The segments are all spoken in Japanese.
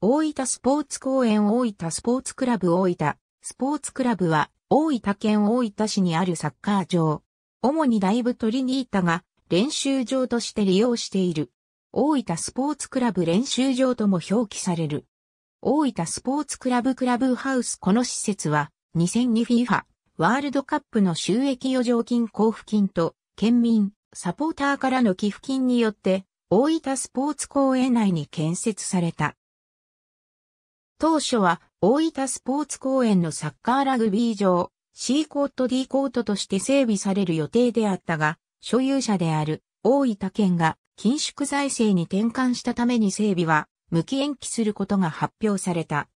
大分スポーツ公園大分スポーツクラブ大分スポーツクラブは大分県大分市にあるサッカー場。主にライブトリニータが練習場として利用している。大分スポーツクラブ練習場とも表記される。大分スポーツクラブクラブハウスこの施設は 2002FIFA ワールドカップの収益余剰金交付金と県民、サポーターからの寄付金によって大分スポーツ公園内に建設された。当初は大分スポーツ公園のサッカーラグビー場、C コート D コートとして整備される予定であったが、所有者である大分県が緊縮財政に転換したために整備は無期延期することが発表された。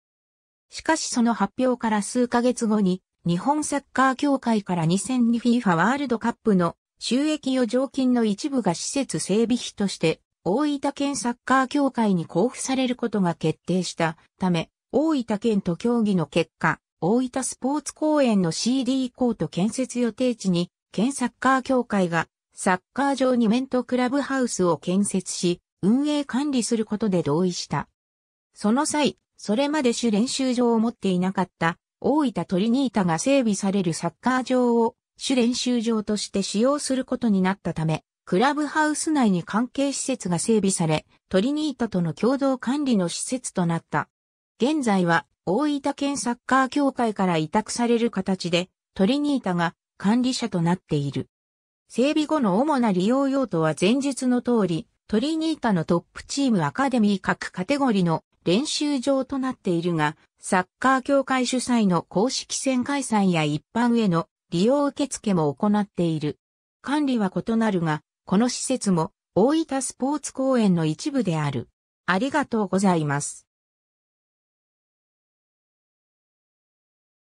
しかしその発表から数ヶ月後に、日本サッカー協会から 2002FIFA ワールドカップの収益余剰金の一部が施設整備費として大分県サッカー協会に交付されることが決定したため、大分県と協議の結果、大分スポーツ公園の CD コート建設予定地に、県サッカー協会が、サッカー場にメントクラブハウスを建設し、運営管理することで同意した。その際、それまで主練習場を持っていなかった大分トリニータが整備されるサッカー場を主練習場として使用することになったため、クラブハウス内に関係施設が整備され、トリニータとの共同管理の施設となった。現在は大分県サッカー協会から委託される形で、トリニータが管理者となっている。整備後の主な利用用途は前述の通り、トリニータのトップチームアカデミー各カテゴリの練習場となっているが、サッカー協会主催の公式戦開催や一般への利用受付も行っている。管理は異なるが、この施設も大分スポーツ公園の一部である。ありがとうございます。